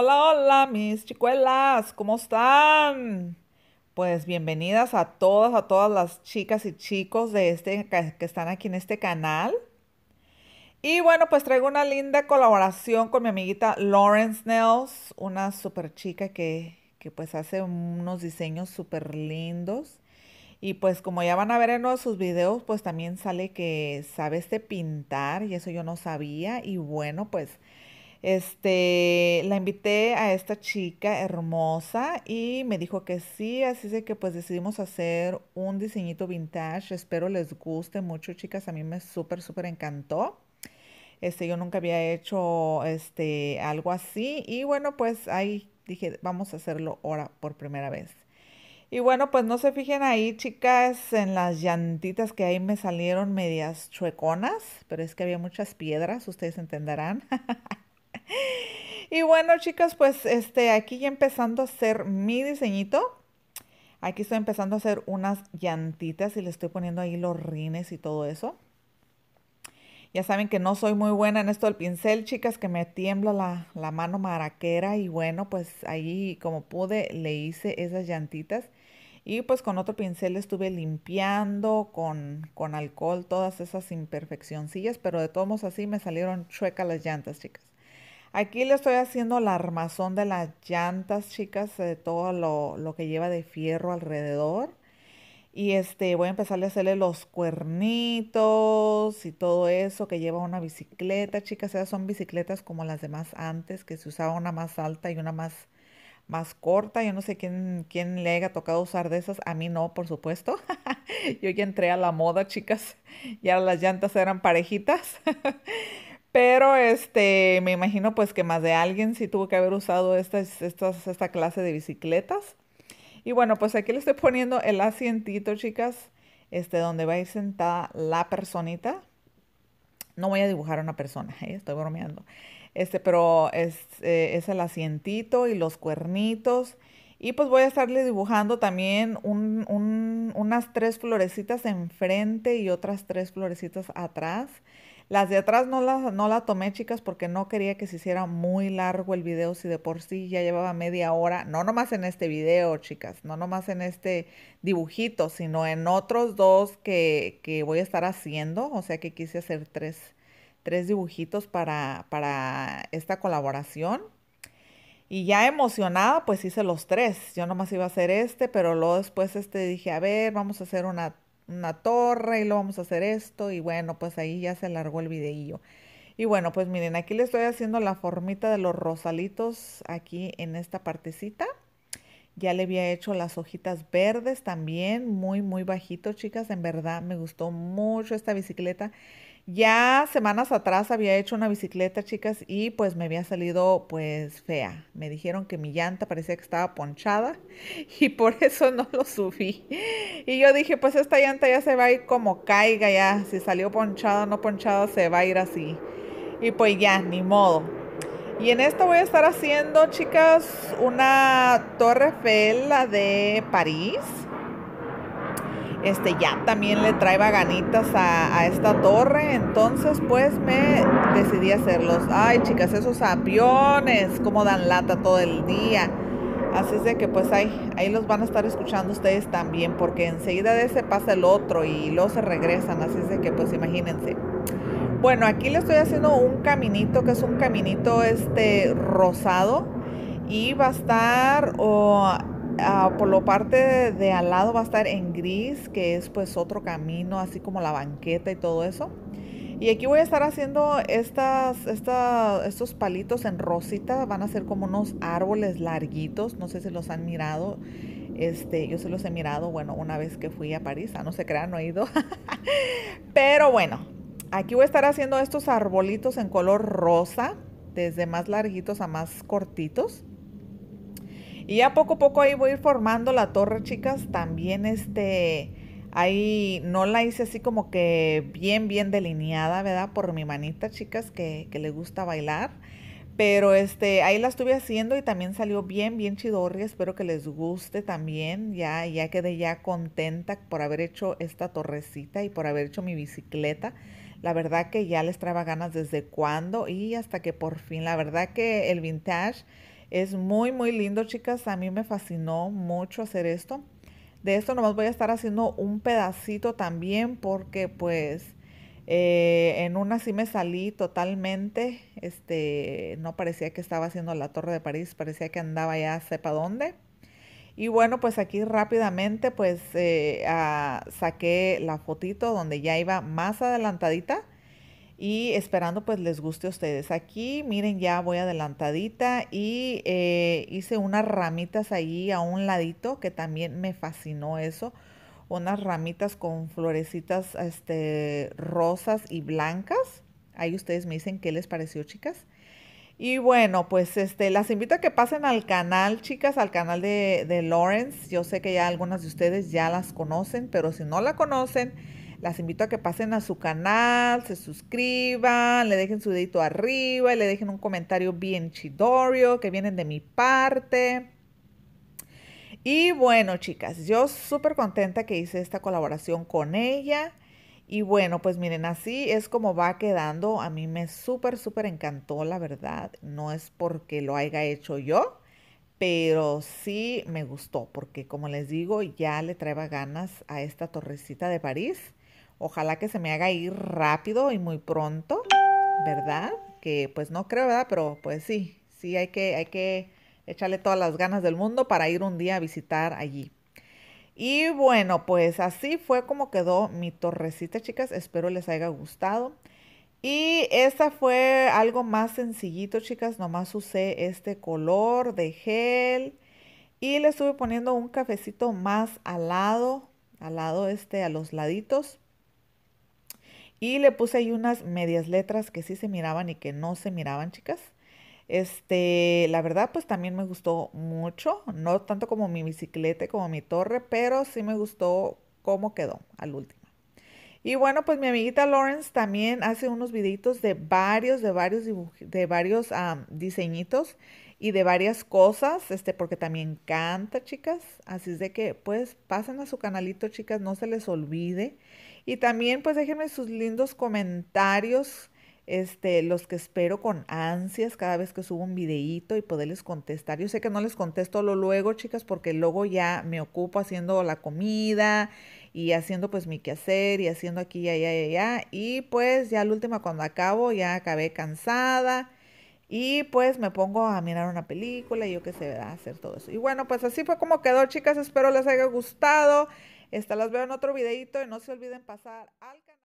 Hola, hola, mis chicuelas, ¿cómo están? Pues bienvenidas a todas, a todas las chicas y chicos de este que están aquí en este canal. Y bueno, pues traigo una linda colaboración con mi amiguita Lawrence Nels, una super chica que, que pues hace unos diseños súper lindos. Y pues como ya van a ver en uno de sus videos, pues también sale que sabe este pintar y eso yo no sabía. Y bueno, pues este, la invité a esta chica hermosa y me dijo que sí, así que pues decidimos hacer un diseñito vintage. Espero les guste mucho, chicas. A mí me súper, súper encantó. Este, yo nunca había hecho este, algo así y bueno, pues ahí dije, vamos a hacerlo ahora por primera vez. Y bueno, pues no se fijen ahí, chicas, en las llantitas que ahí me salieron medias chueconas, pero es que había muchas piedras, ustedes entenderán. y bueno, chicas, pues este, aquí ya empezando a hacer mi diseñito. Aquí estoy empezando a hacer unas llantitas y le estoy poniendo ahí los rines y todo eso. Ya saben que no soy muy buena en esto del pincel, chicas, que me tiembla la, mano maraquera. Y bueno, pues ahí como pude le hice esas llantitas. Y pues con otro pincel estuve limpiando con, con alcohol todas esas imperfeccioncillas, pero de todos modos así me salieron chuecas las llantas, chicas. Aquí le estoy haciendo la armazón de las llantas, chicas, de todo lo, que lleva de fierro alrededor. Y este, voy a empezar a hacerle los cuernitos y todo eso que lleva una bicicleta. Chicas, esas son bicicletas como las demás antes, que se usaba una más alta y una más, más corta. Yo no sé quién, quién le haya tocado usar de esas. A mí no, por supuesto. Yo ya entré a la moda, chicas. Ya las llantas eran parejitas. Pero este, me imagino pues que más de alguien sí tuvo que haber usado esta clase de bicicletas. Y bueno, pues aquí le estoy poniendo el asientito, chicas, este, donde va a ir sentada la personita. No voy a dibujar a una persona, ¿eh? estoy bromeando. Este, pero es, eh, el asientito y los cuernitos. Y pues voy a estarle dibujando también unas tres florecitas enfrente y otras tres florecitas atrás. Las de atrás no las no tomé, chicas, porque no quería que se hiciera muy largo el video si de por sí ya llevaba media hora. No nomás en este video, chicas, no nomás en este dibujito, sino en otros dos que, voy a estar haciendo. O sea que quise hacer tres, dibujitos para, para esta colaboración. Y ya emocionada, pues hice los tres. Yo nomás iba a hacer este, pero luego después este dije, a ver, vamos a hacer una una torre y lo vamos a hacer esto y bueno, pues ahí ya se alargó el videillo. Y bueno, pues miren, aquí le estoy haciendo la formita de los rosalitos aquí en esta partecita. Ya le había hecho las hojitas verdes también, muy, muy bajito, chicas. En verdad me gustó mucho esta bicicleta. Ya semanas atrás había hecho una bicicleta, chicas, y pues me había salido pues fea. Me dijeron que mi llanta parecía que estaba ponchada y por eso no lo subí. Y yo dije, pues esta llanta ya se va a ir como caiga ya. Si salió ponchada o no ponchada, se va a ir así. Y pues ya, ni modo. Y en esto voy a estar haciendo, chicas, una Torre Eiffel, de París este, ya también le trae ganitas a, esta torre. Entonces, pues me decidí hacerlos. Ay, chicas, esos aviones, cómo dan lata todo el día. Así es de que pues ahí, ahí los van a estar escuchando ustedes también, porque enseguida de ese pasa el otro y luego se regresan. Así es de que pues imagínense. Bueno, aquí le estoy haciendo un caminito, que es un caminito este rosado. Y va a estar... o... Oh, Ah, por lo parte de, al lado va a estar en gris, que es pues otro camino, así como la banqueta y todo eso. Y aquí voy a estar haciendo estas, estos palitos en rosita, van a ser como unos árboles larguitos, no sé si los han mirado. Este, yo se los he mirado, bueno, una vez que fui a París, a no se crean, oído Pero bueno, aquí voy a estar haciendo estos arbolitos en color rosa, desde más larguitos a más cortitos. Y ya poco a poco ahí voy ir formando la torre, chicas. También este, ahí no la hice así como que bien, bien delineada, ¿verdad? Por mi manita, chicas, que, le gusta bailar. Pero este, ahí la estuve haciendo y también salió bien, bien chidorri. Espero que les guste también. Ya, ya quedé ya contenta por haber hecho esta torrecita y por haber hecho mi bicicleta. La verdad que ya les traba ganas desde cuando y hasta que por fin. La verdad que el vintage es muy, muy lindo, chicas. A mí me fascinó mucho hacer esto. De esto nomás voy a estar haciendo un pedacito también porque pues eh, en una sí me salí totalmente. Este, no parecía que estaba haciendo la Torre de París, parecía que andaba ya sepa dónde. Y bueno, pues aquí rápidamente pues eh, ah, saqué la fotito donde ya iba más adelantadita y esperando pues les guste a ustedes. Aquí miren ya voy adelantadita y eh, hice unas ramitas ahí a un ladito que también me fascinó eso. Unas ramitas con florecitas este, rosas y blancas. Ahí ustedes me dicen qué les pareció chicas. Y bueno, pues este, las invito a que pasen al canal, chicas, al canal de, de Lawrence. Yo sé que ya algunas de ustedes ya las conocen, pero si no la conocen, las invito a que pasen a su canal, se suscriban, le dejen su dedito arriba y le dejen un comentario bien chidorio que vienen de mi parte. Y bueno, chicas, yo súper contenta que hice esta colaboración con ella. Y bueno, pues miren, así es como va quedando. A mí me súper, súper encantó, la verdad. No es porque lo haya hecho yo, pero sí me gustó, porque como les digo, ya le traeba ganas a esta torrecita de París. Ojalá que se me haga ir rápido y muy pronto, ¿verdad? Que pues no creo, ¿verdad? Pero pues sí, sí hay que, hay que echarle todas las ganas del mundo para ir un día a visitar allí. Y bueno, pues así fue como quedó mi torrecita, chicas. Espero les haya gustado. Y esta fue algo más sencillito, chicas. Nomás usé este color de gel. Y le estuve poniendo un cafecito más al lado, al lado este, a los laditos. Y le puse ahí unas medias letras que sí se miraban y que no se miraban, chicas. Este, la verdad, pues también me gustó mucho, no tanto como mi bicicleta, como mi torre, pero sí me gustó cómo quedó al último. Y bueno, pues mi amiguita Lawrence también hace unos videitos de varios, de varios, de varios diseñitos y de varias cosas, este, porque también canta, chicas. Así es de que, pues, pasen a su canalito, chicas, no se les olvide. Y también pues déjenme sus lindos comentarios, este, los que espero con ansias cada vez que subo un videíto y poderles contestar. Yo sé que no les contesto lo luego, chicas, porque luego ya me ocupo haciendo la comida y haciendo pues mi quehacer y haciendo aquí y allá y ya. Y pues ya la última cuando acabo, ya acabé cansada. Y pues me pongo a mirar una película y yo qué sé, a hacer todo eso. Y bueno, pues así fue como quedó, chicas. Espero les haya gustado. Esta las veo en otro videito y no se olviden pasar al canal.